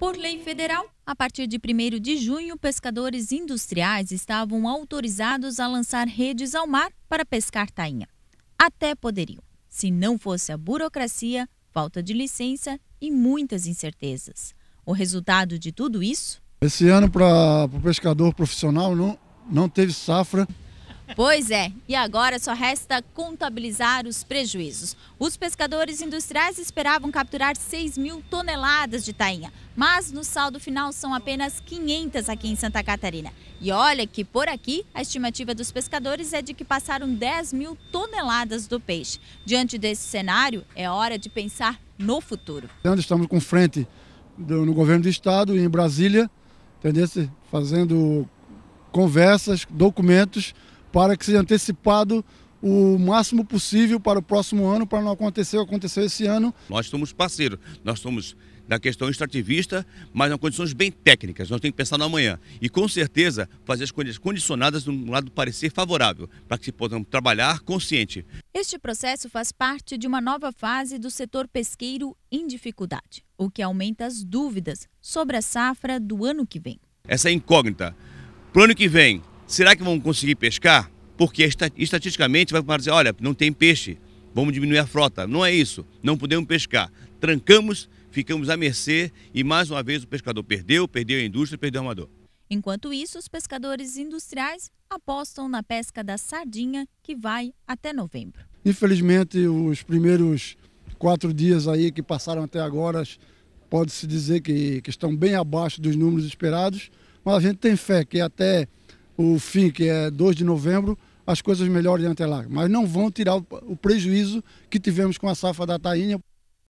Por lei federal, a partir de 1 de junho, pescadores industriais estavam autorizados a lançar redes ao mar para pescar tainha. Até poderiam, se não fosse a burocracia, falta de licença e muitas incertezas. O resultado de tudo isso? Esse ano, para o pescador profissional, não, não teve safra Pois é, e agora só resta contabilizar os prejuízos. Os pescadores industriais esperavam capturar 6 mil toneladas de tainha, mas no saldo final são apenas 500 aqui em Santa Catarina. E olha que por aqui a estimativa dos pescadores é de que passaram 10 mil toneladas do peixe. Diante desse cenário, é hora de pensar no futuro. Estamos com frente no governo do estado em Brasília, fazendo conversas, documentos para que seja antecipado o máximo possível para o próximo ano, para não acontecer o que aconteceu esse ano. Nós somos parceiros, nós somos da questão extrativista, mas em condições bem técnicas. Nós temos que pensar no amanhã e, com certeza, fazer as coisas condicionadas de um lado parecer favorável, para que se possam trabalhar consciente. Este processo faz parte de uma nova fase do setor pesqueiro em dificuldade, o que aumenta as dúvidas sobre a safra do ano que vem. Essa é incógnita. Para o ano que vem, Será que vão conseguir pescar? Porque estatisticamente vai dizer, olha, não tem peixe, vamos diminuir a frota. Não é isso, não podemos pescar. Trancamos, ficamos à mercê e mais uma vez o pescador perdeu, perdeu a indústria, perdeu o armador. Enquanto isso, os pescadores industriais apostam na pesca da sardinha, que vai até novembro. Infelizmente, os primeiros quatro dias aí que passaram até agora, pode-se dizer que, que estão bem abaixo dos números esperados, mas a gente tem fé que até o fim, que é 2 de novembro, as coisas melhorem até lá. Mas não vão tirar o, prejuízo que tivemos com a safra da tainha.